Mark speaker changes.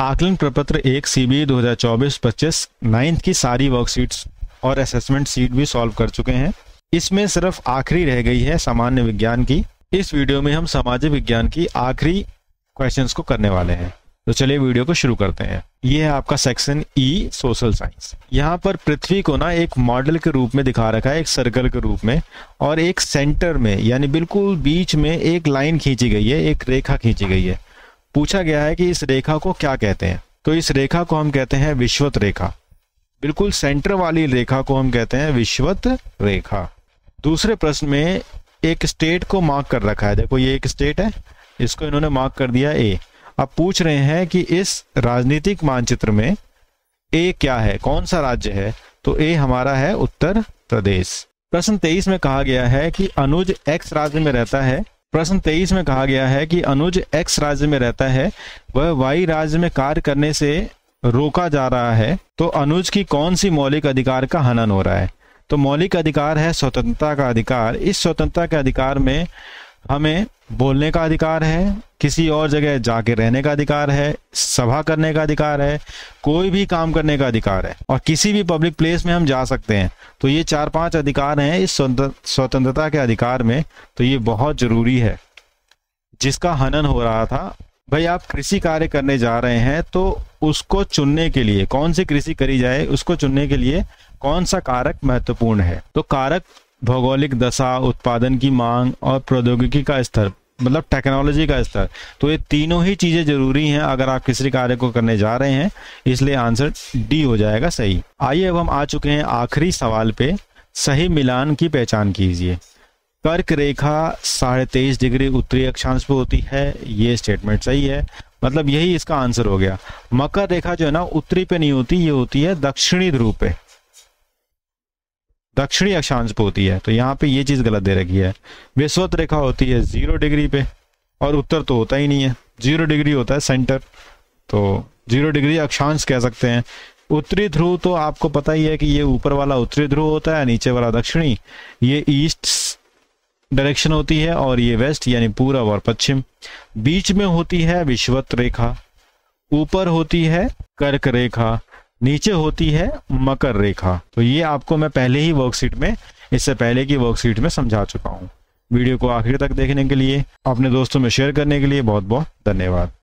Speaker 1: आकलन प्रपत्र एक सी बी e दो हजार चौबीस पच्चीस नाइन्थ की सारी वर्कशीट्स और असेसमेंट सीट भी सॉल्व कर चुके हैं इसमें सिर्फ आखिरी रह गई है सामान्य विज्ञान की इस वीडियो में हम सामाजिक विज्ञान की आखिरी क्वेश्चन को करने वाले हैं तो चलिए वीडियो को शुरू करते हैं ये है आपका सेक्शन ई सोशल साइंस यहाँ पर पृथ्वी को ना एक मॉडल के रूप में दिखा रखा है एक सर्कल के रूप में और एक सेंटर में यानी बिल्कुल बीच में एक लाइन खींची गई है एक रेखा खींची गई है पूछा गया है कि इस रेखा को क्या कहते हैं तो इस रेखा को हम कहते हैं विश्वत रेखा बिल्कुल सेंटर वाली रेखा को हम कहते हैं विश्वत रेखा दूसरे प्रश्न में एक स्टेट को मार्क कर रखा है देखो ये एक स्टेट है इसको इन्होंने मार्क कर दिया ए अब पूछ रहे हैं कि इस राजनीतिक मानचित्र में ए क्या है कौन सा राज्य है तो ए हमारा है उत्तर प्रदेश प्रश्न तेईस में कहा गया है कि अनुज एक्स राज्य में रहता है प्रश्न तेईस में कहा गया है कि अनुज एक्स राज्य में रहता है वह वाई राज्य में कार्य करने से रोका जा रहा है तो अनुज की कौन सी मौलिक अधिकार का हनन हो रहा है तो मौलिक अधिकार है स्वतंत्रता का अधिकार इस स्वतंत्रता के अधिकार में हमें बोलने का अधिकार है किसी और जगह जाके रहने का अधिकार है सभा करने का अधिकार है कोई भी काम करने का अधिकार है और किसी भी पब्लिक प्लेस में हम जा सकते हैं तो ये चार पांच अधिकार हैं इस स्वतंत्रता के अधिकार में तो ये बहुत जरूरी है जिसका हनन हो रहा था भाई आप कृषि कार्य करने जा रहे हैं तो उसको चुनने के लिए कौन सी कृषि करी जाए उसको चुनने के लिए कौन सा कारक महत्वपूर्ण है तो कारक भौगोलिक दशा उत्पादन की मांग और प्रौद्योगिकी का स्तर मतलब टेक्नोलॉजी का स्तर तो ये तीनों ही चीज़ें जरूरी हैं अगर आप किसी कार्य को करने जा रहे हैं इसलिए आंसर डी हो जाएगा सही आइए अब हम आ चुके हैं आखिरी सवाल पे सही मिलान की पहचान कीजिए कर्क रेखा साढ़े तेईस डिग्री उत्तरी अक्षांश पर होती है ये स्टेटमेंट सही है मतलब यही इसका आंसर हो गया मकर रेखा जो है ना उत्तरी पे नहीं होती ये होती है दक्षिणी ध्रुव पे दक्षिणी अक्षांश पर होती है तो यहाँ पे ये चीज़ गलत दे रखी है विश्वत रेखा होती है जीरो डिग्री पे और उत्तर तो होता ही नहीं है जीरो डिग्री होता है सेंटर तो जीरो डिग्री अक्षांश कह सकते हैं उत्तरी ध्रुव तो आपको पता ही है कि ये ऊपर वाला उत्तरी ध्रुव होता है नीचे वाला दक्षिणी ये ईस्ट डायरेक्शन होती है और ये वेस्ट यानी पूरब और पश्चिम बीच में होती है विश्वत रेखा ऊपर होती है कर्क रेखा नीचे होती है मकर रेखा तो ये आपको मैं पहले ही वर्कशीट में इससे पहले की वर्कशीट में समझा चुका हूँ वीडियो को आखिर तक देखने के लिए अपने दोस्तों में शेयर करने के लिए बहुत बहुत धन्यवाद